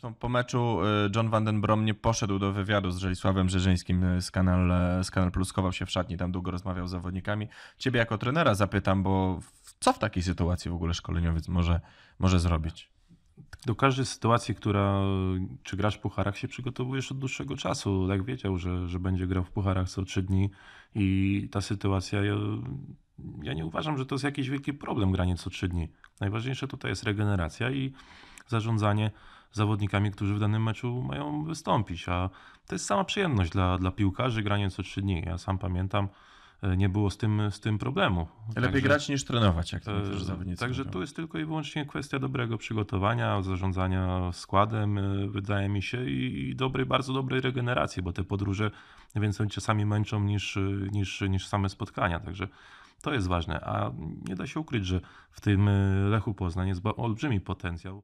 Zresztą po meczu y, John Van Den Brom nie poszedł do wywiadu z Żelisławem Rzeżyńskim y, z Kanal, y, z Kanal Plus, kował się w szatni, tam długo rozmawiał z zawodnikami. Ciebie jako trenera zapytam, bo co w takiej sytuacji w ogóle szkoleniowiec może, może zrobić? Do każdej sytuacji, która czy grasz w pucharach, się przygotowujesz od dłuższego czasu. Tak wiedział, że, że będzie grał w pucharach co trzy dni i ta sytuacja ja nie uważam, że to jest jakiś wielki problem granie co trzy dni. Najważniejsze tutaj jest regeneracja i zarządzanie zawodnikami, którzy w danym meczu mają wystąpić, a to jest sama przyjemność dla, dla piłkarzy granie co trzy dni. Ja sam pamiętam, E, nie było z tym, z tym problemu. Lepiej także, grać niż trenować, jak e, to e, Także tu jest tylko i wyłącznie kwestia dobrego przygotowania, zarządzania składem, e, wydaje mi się, i, i dobrej, bardzo dobrej regeneracji, bo te podróże więcej czasami męczą niż, niż, niż same spotkania. Także to jest ważne, a nie da się ukryć, że w tym Lechu Poznań jest olbrzymi potencjał.